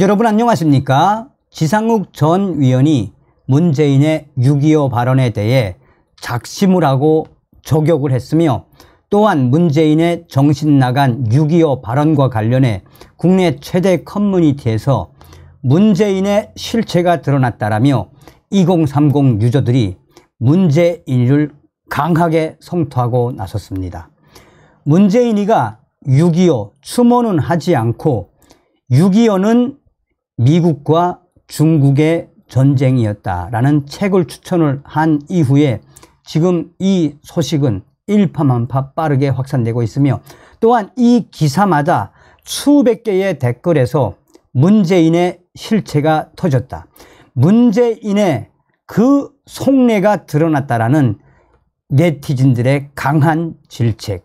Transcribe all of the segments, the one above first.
여러분 안녕하십니까? 지상욱 전 위원이 문재인의 6.25 발언에 대해 작심을 하고 저격을 했으며 또한 문재인의 정신 나간 6.25 발언과 관련해 국내 최대 커뮤니티에서 문재인의 실체가 드러났다라며 2030 유저들이 문재인을 강하게 성토하고 나섰습니다. 문재인이가 6.25 추모는 하지 않고 6.25는 미국과 중국의 전쟁이었다라는 책을 추천을 한 이후에 지금 이 소식은 일파만파 빠르게 확산되고 있으며 또한 이 기사마다 수백 개의 댓글에서 문재인의 실체가 터졌다. 문재인의 그 속내가 드러났다라는 네티즌들의 강한 질책.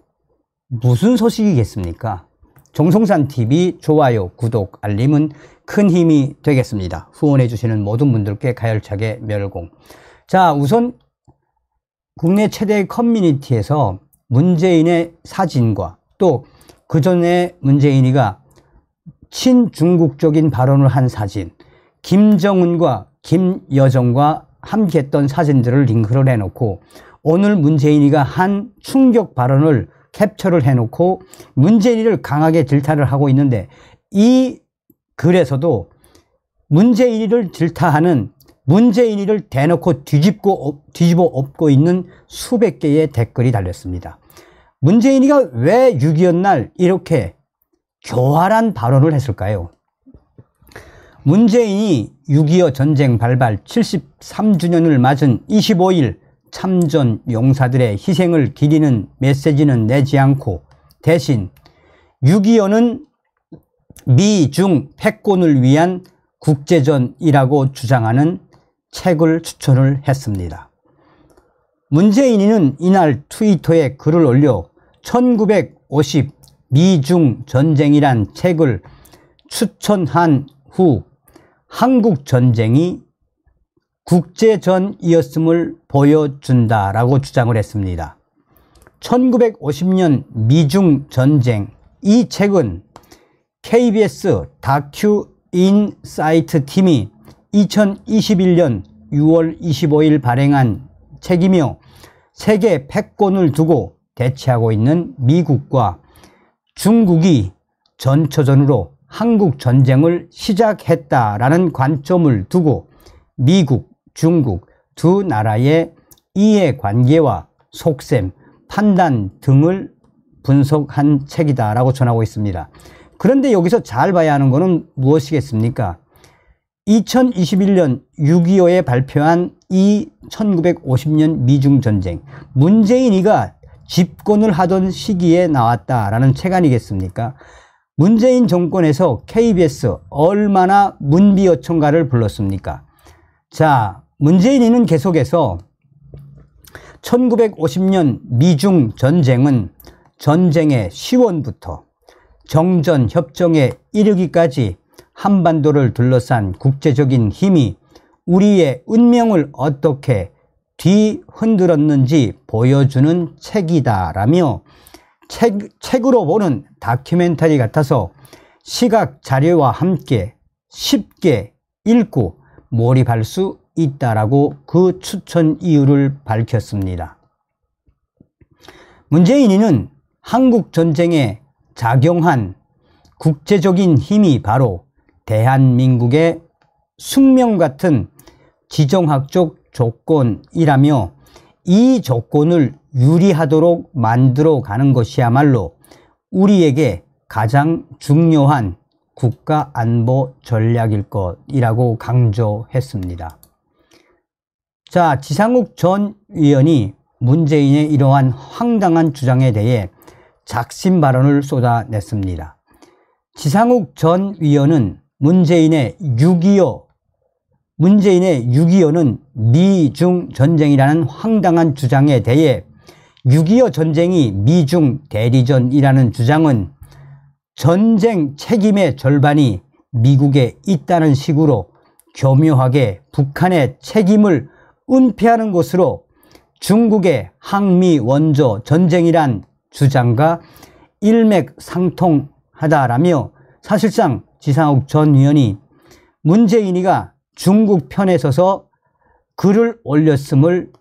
무슨 소식이겠습니까? 정성산 TV 좋아요, 구독, 알림은 큰 힘이 되겠습니다. 후원해 주시는 모든 분들께 가열차게 멸공. 자, 우선 국내 최대 커뮤니티에서 문재인의 사진과 또 그전에 문재인이가 친중국적인 발언을 한 사진, 김정은과 김여정과 함께했던 사진들을 링크를 해놓고 오늘 문재인이가 한 충격 발언을 캡처를 해놓고 문재인을 강하게 질타를 하고 있는데 이 글에서도 문재인을 질타하는 문재인을 대놓고 뒤집고 뒤집어 엎고 있는 수백 개의 댓글이 달렸습니다. 문재인이가 왜 6.25날 이렇게 교활한 발언을 했을까요? 문재인이 6.25 전쟁 발발 73주년을 맞은 25일 참전 용사들의 희생을 기리는 메시지는 내지 않고 대신 6.25는 미중 패권을 위한 국제전이라고 주장하는 책을 추천을 했습니다. 문재인이는 이날 트위터에 글을 올려 1950 미중 전쟁이란 책을 추천한 후 한국 전쟁이 국제전이었음을 보여준다라고 주장을 했습니다. 1950년 미중 전쟁 이 책은 KBS 다큐 인사이트 팀이 2021년 6월 25일 발행한 책이며 세계 패권을 두고 대치하고 있는 미국과 중국이 전초전으로 한국 전쟁을 시작했다라는 관점을 두고 미국, 중국 두 나라의 이해관계와 속셈, 판단 등을 분석한 책이다라고 전하고 있습니다. 그런데 여기서 잘 봐야 하는 것은 무엇이겠습니까? 2021년 6.25에 발표한 이 1950년 미중전쟁 문재인이가 집권을 하던 시기에 나왔다라는 책 아니겠습니까? 문재인 정권에서 KBS 얼마나 문비어청가를 불렀습니까? 자, 문재인이는 계속해서 1950년 미중 전쟁은 전쟁의 시원부터 정전 협정에 이르기까지 한반도를 둘러싼 국제적인 힘이 우리의 운명을 어떻게 뒤흔들었는지 보여주는 책이다라며 책, 책으로 보는 다큐멘터리 같아서 시각 자료와 함께 쉽게 읽고 몰입할 수 있다라고 그 추천 이유를 밝혔습니다. 문재인이는 한국 전쟁에 작용한 국제적인 힘이 바로 대한민국의 숙명 같은 지정학적 조건이라며 이 조건을 유리하도록 만들어 가는 것이야말로 우리에게 가장 중요한 국가 안보 전략일 것이라고 강조했습니다. 자, 지상욱 전위원이 문재인의 이러한 황당한 주장에 대해 작심 발언을 쏟아냈습니다. 지상욱 전위원은 문재인의 6.25, 문재인의 6.25는 미중 전쟁이라는 황당한 주장에 대해 6.25 전쟁이 미중 대리전이라는 주장은 전쟁 책임의 절반이 미국에 있다는 식으로 교묘하게 북한의 책임을 은폐하는 것으로 중국의 항미 원조 전쟁이란 주장과 일맥상통하다라며 사실상 지상욱 전 위원이 문재인이가 중국 편에 서서 글을 올렸음을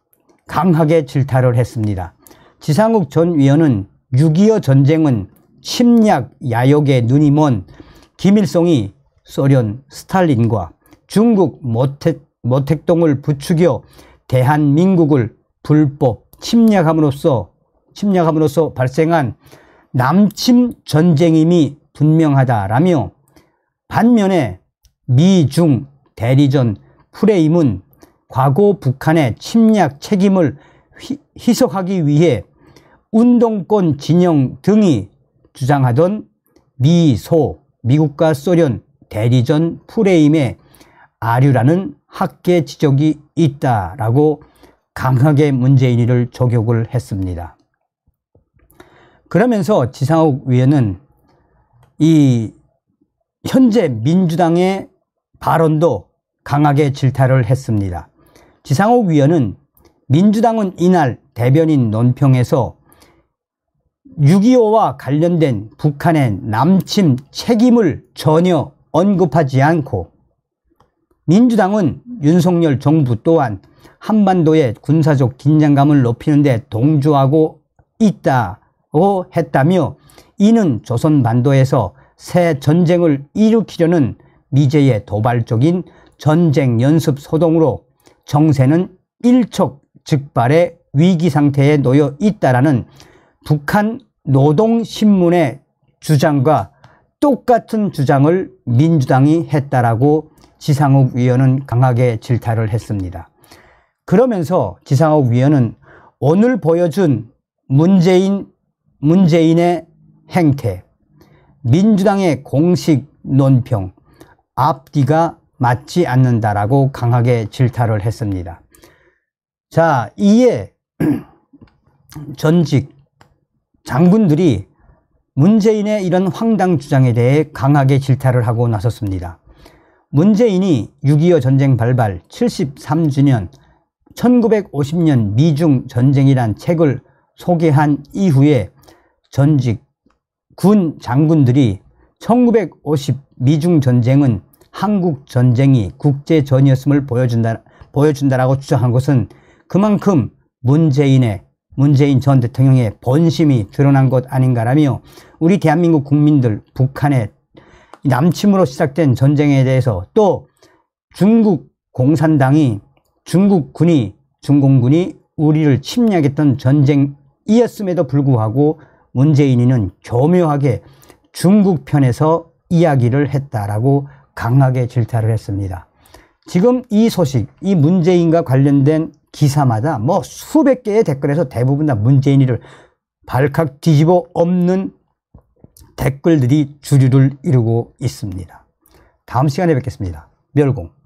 강하게 질타를 했습니다. 지상욱 전 위원은 6.25 전쟁은 침략 야욕에 눈이 먼 김일성이 소련 스탈린과 중국 모택 모택동을 부추겨 대한민국을 불법 침략함으로써 침략함으로써 발생한 남침 전쟁임이 분명하다라며 반면에 미중 대리전 프레임은 과거 북한의 침략 책임을 휘, 희석하기 위해 운동권 진영 등이 주장하던 미소 미국과 소련 대리전 프레임의 아류라는 학계 지적이 있다라고 강하게 문재인이를 저격을 했습니다. 그러면서 지상욱 위원은 이 현재 민주당의 발언도 강하게 질타를 했습니다. 지상욱 위원은 민주당은 이날 대변인 논평에서 6.25와 관련된 북한의 남침 책임을 전혀 언급하지 않고 민주당은 윤석열 정부 또한 한반도의 군사적 긴장감을 높이는 데 동조하고 있다고 했다며 이는 조선반도에서 새 전쟁을 일으키려는 미제의 도발적인 전쟁 연습 소동으로 정세는 일촉즉발의 위기 상태에 놓여 있다라는 북한 노동신문의 주장과 똑같은 주장을 민주당이 했다라고 지상욱 위원은 강하게 질타를 했습니다. 그러면서 지상욱 위원은 오늘 보여준 문재인, 문재인의 행태, 민주당의 공식 논평, 앞뒤가 맞지 않는다라고 강하게 질타를 했습니다. 자, 이에 전직 장군들이 문재인의 이런 황당 주장에 대해 강하게 질타를 하고 나섰습니다. 문재인이 6.25 전쟁 발발 73주년 1950년 미중 전쟁이란 책을 소개한 이후에 전직 군 장군들이 1950 미중 전쟁은 한국 전쟁이 국제전이었음을 보여준다, 보여준다라고 주장한 것은 그만큼 문재인의 문재인 전 대통령의 본심이 드러난 것 아닌가라며 우리 대한민국 국민들 북한의 남침으로 시작된 전쟁에 대해서 또 중국 공산당이 중국 군이 중공군이 우리를 침략했던 전쟁이었음에도 불구하고 문재인이는 교묘하게 중국 편에서 이야기를 했다라고 강하게 질타를 했습니다. 지금 이 소식, 이 문재인과 관련된 기사마다 뭐 수백 개의 댓글에서 대부분 다 문재인이를 발칵 뒤집어 엎는 댓글들이 주류를 이루고 있습니다. 다음 시간에 뵙겠습니다. 멸공.